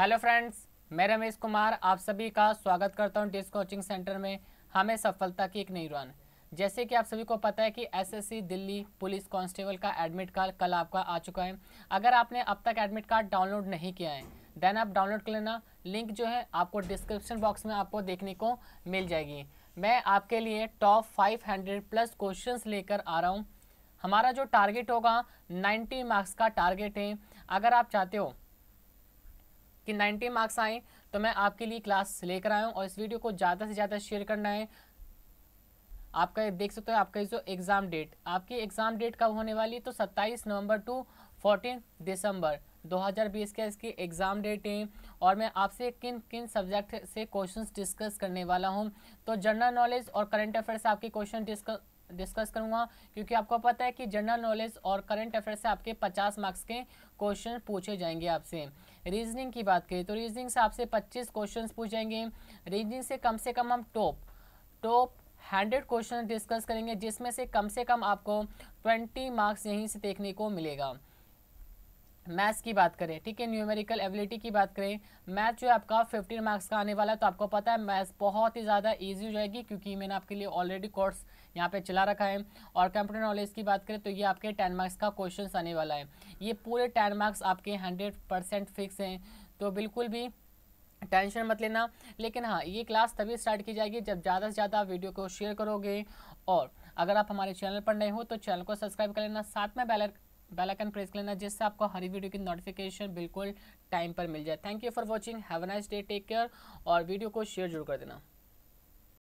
hello friends मैं रमेश कुमार आप सभी का स्वागत करता हूं डिस कोचिंग सेंटर में हमें सफलता की एक नई रन जैसे कि आप सभी को पता है कि एसएससी दिल्ली पुलिस कांस्टेबल का एडमिट कार्ड कल आपका आ चुका है अगर आपने अब तक एडमिट कार्ड डाउनलोड नहीं किया है देन आप डाउनलोड कर लेना लिंक जो है आपको डिस्क्रिप्शन बॉक्स में आपको देखने को मिल जाएगी मैं आपके लिए top five hundred plus question लेकर आ रहा हूँ हमारा जो टारगेट होगा नाइन्टी मार्क्स का टारगेट है अगर आप चाहते हो कि 90 मार्क्स आए तो मैं आपके लिए क्लास लेकर आया हूँ और इस वीडियो को ज़्यादा से ज़्यादा शेयर करना है आपका देख सकते हो आपका जो एग्ज़ाम डेट आपकी एग्ज़ाम डेट कब होने वाली है तो 27 नवंबर टू 14 दिसंबर 2020 का इसकी एग्ज़ाम डेट है और मैं आपसे किन किन सब्जेक्ट से क्वेश्चंस डिस्कस करने वाला हूं तो जनरल नॉलेज और करंट अफेयर्स आपके क्वेश्चन डिस्कस डिस्कस करूंगा क्योंकि आपको पता है कि जनरल नॉलेज और करंट अफेयर से आपके 50 मार्क्स के क्वेश्चन पूछे जाएंगे आपसे रीजनिंग की बात करें तो रीजनिंग से आपसे 25 क्वेश्चन पूछ जाएंगे रीजनिंग से कम से कम हम top top hundred question discuss करेंगे जिसमें से कम से कम आपको ट्वेंटी मार्क्स यहीं से देखने को मिलेगा मैथ्स की बात करें ठीक है न्यूमेरिकल एबिलिटी की बात करें मैथ जो है आपका फिफ्टीन मार्क्स का आने वाला है तो आपको पता है मैथ्स बहुत ही ज़्यादा ईजी हो जाएगी क्योंकि मैंने आपके लिए ऑलरेडी कोर्स यहाँ पे चला रखा है और कंप्यूटर नॉलेज की बात करें तो ये आपके टेन मार्क्स का क्वेश्चन आने वाला है ये पूरे टेन मार्क्स आपके हंड्रेड फिक्स हैं तो बिल्कुल भी टेंशन मत लेना लेकिन हाँ ये क्लास तभी स्टार्ट की जाएगी जब ज़्यादा से ज़्यादा वीडियो को शेयर करोगे और अगर आप हमारे चैनल पर नए हो तो चैनल को सब्सक्राइब कर लेना साथ में बैलर बेल आइकन प्रेस कर लेना जिससे आपको हर वीडियो की नोटिफिकेशन बिल्कुल टाइम पर मिल जाए thank you for watching have nice day take care और वीडियो को शेयर जरूर कर देना